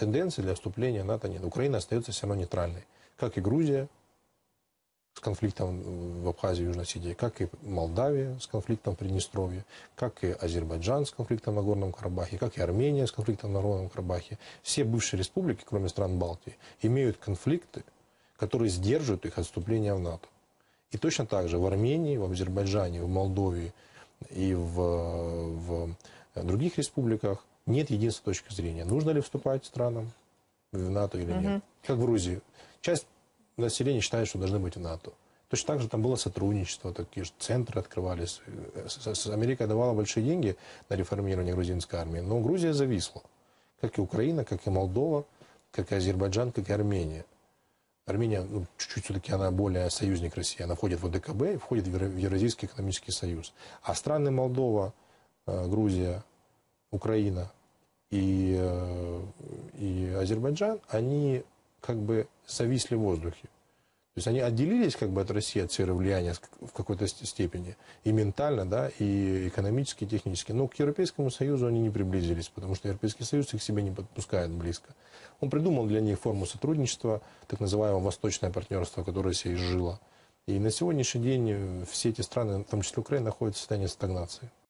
тенденции для вступления НАТО нет. Украина остается все равно нейтральной. Как и Грузия с конфликтом в Абхазии и Южной Сирии, как и Молдавия с конфликтом в Приднестровье, как и Азербайджан с конфликтом на Горном Карабахе, как и Армения с конфликтом на Горном Карабахе. Все бывшие республики, кроме стран Балтии, имеют конфликты, которые сдерживают их отступление в НАТО. И точно так же в Армении, в Азербайджане, в Молдове и в, в других республиках нет единства точки зрения. Нужно ли вступать странам в НАТО или нет? Угу. Как в Грузии. Часть населения считает, что должны быть в НАТО. Точно так же там было сотрудничество, такие же центры открывались. Э, Америка давала большие деньги на реформирование грузинской армии, но Грузия зависла. Как и Украина, как и Молдова, как и Азербайджан, как и Армения. Армения, ну, чуть-чуть все-таки она более союзник России. Она входит в ОДКБ и входит в Евразийский экономический союз. А страны Молдова, э, Грузия, Украина, и, э, и Азербайджан, они как бы зависли в воздухе. То есть они отделились как бы от России, от сферы влияния в какой-то степени. И ментально, да, и экономически, и технически. Но к Европейскому Союзу они не приблизились, потому что Европейский Союз их себе не подпускает близко. Он придумал для них форму сотрудничества, так называемое восточное партнерство, которое себе изжило. И на сегодняшний день все эти страны, в том числе Украина, находятся в состоянии стагнации.